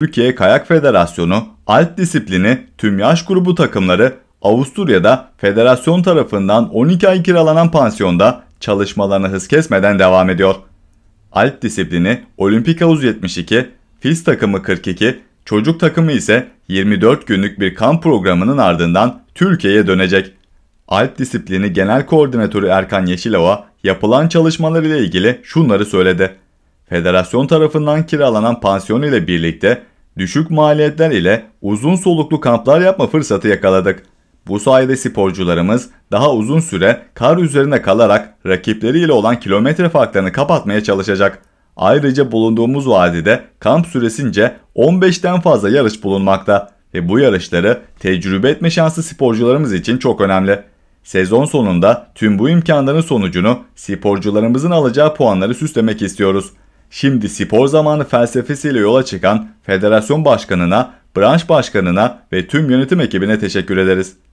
Türkiye Kayak Federasyonu, alt disiplini, tüm yaş grubu takımları Avusturya'da federasyon tarafından 12 ay kiralanan pansiyonda çalışmalarına hız kesmeden devam ediyor. Alt disiplini Olimpik Havuz 72, fis takımı 42, çocuk takımı ise 24 günlük bir kamp programının ardından Türkiye'ye dönecek. Alt disiplini Genel Koordinatörü Erkan Yeşilova yapılan çalışmalar ile ilgili şunları söyledi. Federasyon tarafından kiralanan pansiyon ile birlikte düşük maliyetler ile uzun soluklu kamplar yapma fırsatı yakaladık. Bu sayede sporcularımız daha uzun süre kar üzerinde kalarak rakipleriyle olan kilometre farklarını kapatmaya çalışacak. Ayrıca bulunduğumuz vadide kamp süresince 15'ten fazla yarış bulunmakta ve bu yarışları tecrübe etme şansı sporcularımız için çok önemli. Sezon sonunda tüm bu imkanların sonucunu sporcularımızın alacağı puanları süslemek istiyoruz. Şimdi spor zamanı felsefesiyle yola çıkan federasyon başkanına, branş başkanına ve tüm yönetim ekibine teşekkür ederiz.